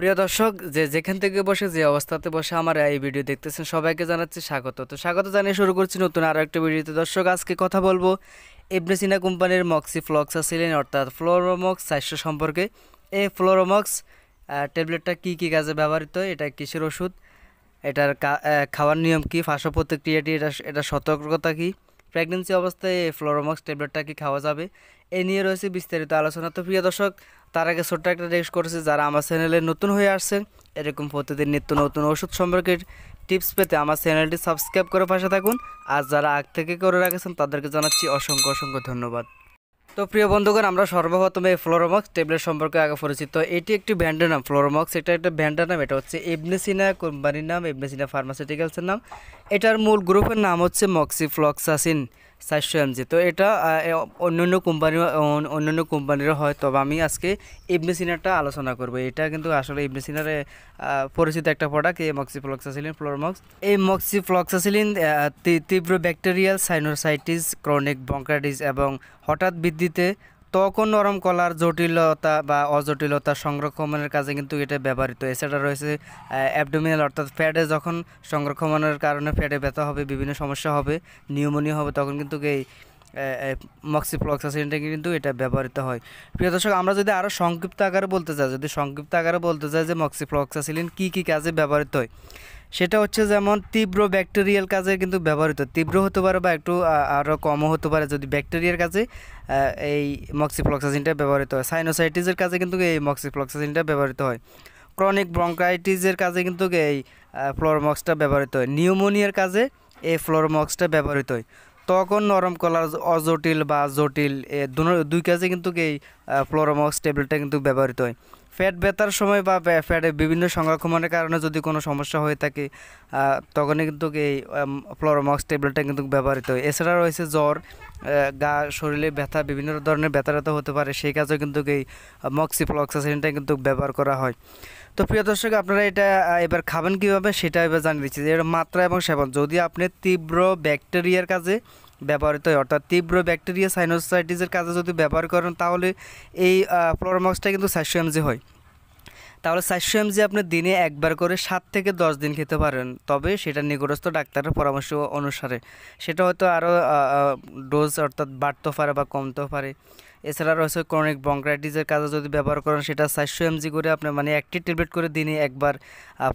প্রিয় দর্শক যে যেখান থেকে বসে যে অবস্থাতে বসে আমার এই ভিডিও দেখতেছেন সবাইকে জানাচ্ছি স্বাগত তো স্বাগত জানিয়ে শুরু করছি নতুন আরও একটা ভিডিওতে দর্শক আজকে কথা বলবো ইবনেসিনা কোম্পানির মক্সি ফ্লক্সা সিলিন অর্থাৎ ফ্লোরোমক্স স্বাস্থ্য সম্পর্কে এই ফ্লোরোমক্স ট্যাবলেটটা কি কি কাজে ব্যবহৃত এটা কিসের ওষুধ এটার খাওয়ার নিয়ম কি ফাঁসা প্রতিক্রিয়াটি এটা এটা সতর্কতা কী প্রেগনেন্সি অবস্থায় ফ্লোরোমক্স ট্যাবলেটটা কি খাওয়া যাবে এ নিয়ে রয়েছে বিস্তারিত আলোচনা তো প্রিয় দর্শক তার আগে ছোট্ট একটা রেস্ট করেছে যারা আমার চ্যানেলে নতুন হয়ে আসছেন এরকম প্রতিদিন নিত্য নতুন ওষুধ সম্পর্কে টিপস পেতে আমার চ্যানেলটি সাবস্ক্রাইব করে পাশে থাকুন আর যারা আগ থেকে করে রাখেছেন তাদেরকে জানাচ্ছি অসংখ্য অসংখ্য ধন্যবাদ তো প্রিয় বন্ধুগণ আমরা সর্বপ্রথমে ফ্লোরোমক্স ট্যাবলেট সম্পর্কে আগে পরিচিত এটি একটি ব্র্যান্ডের নাম ফ্লোরোমক্স এটা একটা ব্র্যান্ডের নাম এটা হচ্ছে এবনেসিনা কোম্পানির নাম এবনেসিনা ফার্মাসিউটিক্যালসের নাম এটার মূল গ্রুপের নাম হচ্ছে মক্সি ফ্লক্সাসিন চারশো এমজি তো এটা অন্যান্য কোম্পানি অন্যান্য কোম্পানিরও হয় তবে আমি আজকে ইবনেসিনারটা আলোচনা করব এটা কিন্তু আসলে ইবনেসিনার পরিচিত একটা প্রোডাক্ট এই মক্সিফ্লক্সাসিলিন ফ্লোরমক্স এই মক্সিফ্লক্সাসিলিন তীব্র ব্যাকটেরিয়াল সাইনোসাইটিস ক্রনিক বঙ্কাটিস এবং হঠাৎ বৃদ্ধিতে তখন নরম কলার জটিলতা বা অজটিলতা সংরক্ষণের কাজে কিন্তু এটা ব্যবহৃত এছাড়া রয়েছে অ্যাবডোমিনাল অর্থাৎ ফ্যাটে যখন সংরক্ষণের কারণে ফ্যাটে ব্যথা হবে বিভিন্ন সমস্যা হবে নিউমোনিয়া হবে তখন কিন্তু এই মক্সিপ্লক্সাসিনটা কিন্তু এটা ব্যবহৃত হয় প্রিয় দর্শক আমরা যদি আরও সংক্ষিপ্ত আকারে বলতে চাই যদি সংক্ষিপ্ত আকারে বলতে চাই যে মক্সিফ্লক্সাসিলিন কী কী কাজে ব্যবহৃত হয় সেটা হচ্ছে যেমন তীব্র ব্যাকটেরিয়াল কাজে কিন্তু ব্যবহৃত তীব্র হতে পারে বা একটু আরও কমও হতে পারে যদি ব্যাকটেরিয়ার কাজে এই মক্সিফ্লক্সাসিনটা ব্যবহৃত হয় সাইনোসাইটিসের কাজে কিন্তু এই মক্সিফ্লক্সাসিনটা ব্যবহৃত হয় ক্রনিক ব্রঙ্কাইটিসের কাজে কিন্তু এই ফ্লোরমক্সটা ব্যবহৃত হয় নিউমোনিয়ার কাজে এই ফ্লোরমক্সটা ব্যবহৃত হয় তখন নরম কলার অজটিল বা জটিল দুই কাজে কিন্তু এই ফ্লোরোমক্স ট্যাবলেটটা কিন্তু ব্যবহৃত হয় ফ্যাট ব্যথার সময় বা ফ্যাটের বিভিন্ন সংরক্ষণের কারণে যদি কোনো সমস্যা হয়ে থাকে তখনই কিন্তু এই ফ্লোরোমক্স ট্যাবলেটটা কিন্তু ব্যবহৃত হয় এছাড়া রয়েছে জ্বর গা শরীরে ব্যথা বিভিন্ন ধরনের ব্যথা ব্যথা হতে পারে সেই কাজেও কিন্তু এই মক্সিফ্লক্সাসিনটা কিন্তু ব্যবহার করা হয় তো প্রিয় দর্শক আপনারা এটা এবার খাবেন কীভাবে সেটা এবার জানিয়ে দিচ্ছি এর মাত্রা এবং সেবন যদি আপনি তীব্র ব্যাকটেরিয়ার কাজে ব্যবহৃত হয় অর্থাৎ তীব্র ব্যাকটেরিয়া সাইনোসাইটিসের কাজে যদি ব্যবহার করেন তাহলে এই ফ্লোরমক্সটা কিন্তু সাতশো এমজি হয় তাহলে সাতশো এমজি আপনি দিনে একবার করে সাত থেকে দশ দিন খেতে পারেন তবে সেটা নিকটস্থ ডাক্তারের পরামর্শ অনুসারে সেটা হয়তো আরও ডোজ অর্থাৎ বাড়তেও পারে বা কমতেও পারে এছাড়া রয়েছে ক্রনিক বংক্রাইটিসের কাজে যদি ব্যবহার করেন সেটা চারশো এমজি করে আপনি মানে একটি ট্যাবলেট করে দিনে একবার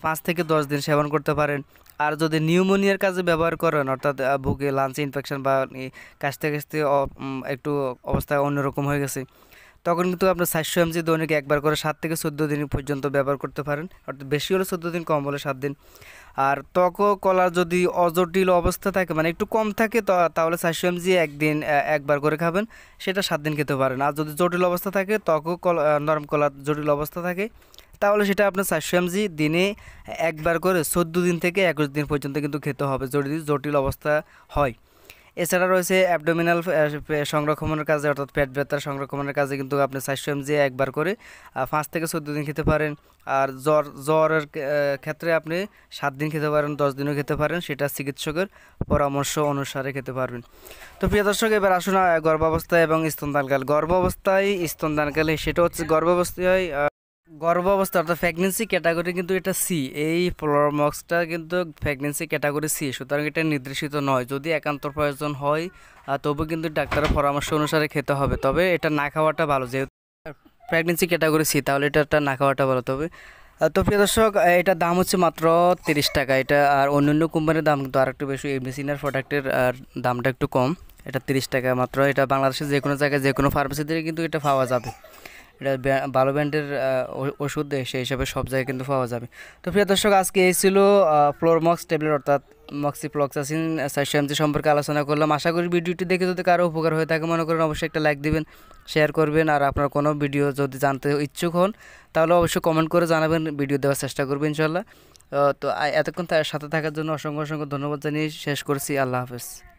পাঁচ থেকে দশ দিন সেবন করতে পারেন আর যদি নিউমোনিয়ার কাজে ব্যবহার করেন অর্থাৎ বুকে লাঞ্চ ইনফেকশন বা কাশতে কাশতে একটু অবস্থা অন্যরকম হয়ে গেছে তখন কিন্তু আপনার চারশো এমজি দৈনিক একবার করে সাত থেকে চোদ্দো দিন পর্যন্ত ব্যবহার করতে পারেন অর্থাৎ বেশি হলে চোদ্দো দিন কম হলে সাত দিন আর ত্বক কলার যদি অজটিল অবস্থা থাকে মানে একটু কম থাকে তাহলে চারশো এমজি একদিন একবার করে খাবেন সেটা সাত দিন খেতে পারেন আর যদি জটিল অবস্থা থাকে ত্বক কলা নরম কলার জটিল অবস্থা থাকে তাহলে সেটা আপনার চারশো এমজি দিনে একবার করে চোদ্দো দিন থেকে একুশ দিন পর্যন্ত কিন্তু খেতে হবে যদি জটিল অবস্থা হয় এছাড়া রয়েছে অ্যাবডোমিনাল সংরক্ষণের কাজে অর্থাৎ পেট ব্যথার সংরক্ষণের কাজে কিন্তু আপনি চারশো এম একবার করে পাঁচ থেকে চোদ্দো দিন খেতে পারেন আর জ্বর জ্বরের ক্ষেত্রে আপনি সাত দিন খেতে পারেন দশ দিনও খেতে পারেন সেটা চিকিৎসকের পরামর্শ অনুসারে খেতে পারবেন তো প্রিয় দর্শক এবার আসুন গর্ভাবস্থায় এবং স্তনদানকাল গর্ভাবস্থায় স্তনদানকালে সেটা হচ্ছে গর্ভাবস্থায় গর্ভ অবস্থা অর্থাৎ প্রেগনেন্সি ক্যাটাগরি কিন্তু এটা সি এই ফ্লোরমক্সটা কিন্তু প্রেগনেন্সি ক্যাটাগরি সি সুতরাং এটা নির্দেশিত নয় যদি একান্ত প্রয়োজন হয় তবু কিন্তু ডাক্তারের পরামর্শ অনুসারে খেতে হবে তবে এটা না খাওয়াটা ভালো যেহেতু প্রেগনেন্সি ক্যাটাগরি সি তাহলে এটা না খাওয়াটা ভালো তবে তো প্রিয় দর্শক এটার দাম হচ্ছে মাত্র তিরিশ টাকা এটা আর অন্যান্য কোম্পানির দাম কিন্তু আর একটু বেশি মেশিনার প্রোডাক্টের আর দামটা একটু কম এটা তিরিশ টাকা মাত্র এটা বাংলাদেশের যে কোনো জায়গায় যে কোনো ফার্মেসি থেকে কিন্তু এটা পাওয়া যাবে এটা ভালো ব্র্যান্ডের ওষুধ সেই হিসাবে সব জায়গায় কিন্তু পাওয়া যাবে তো প্রিয় দর্শক আজকে এই ছিল ফ্লোরমক্স ট্যাবলেট অর্থাৎ মক্সিপ্লক্সাসিন চারশো এমজি সম্পর্কে আলোচনা করলাম আশা করি ভিডিওটি দেখে যদি কারো উপকার হয়ে থাকে মনে করেন অবশ্যই একটা লাইক দিবেন শেয়ার করবেন আর আপনার কোনো ভিডিও যদি জানতে ইচ্ছুক হন তাহলে অবশ্যই কমেন্ট করে জানাবেন ভিডিও দেওয়ার চেষ্টা করবেন ইনশাল্লাহ তো এতক্ষণ সাথে থাকার জন্য অসংখ্য অসংখ্য ধন্যবাদ জানিয়ে শেষ করছি আল্লাহ হাফেজ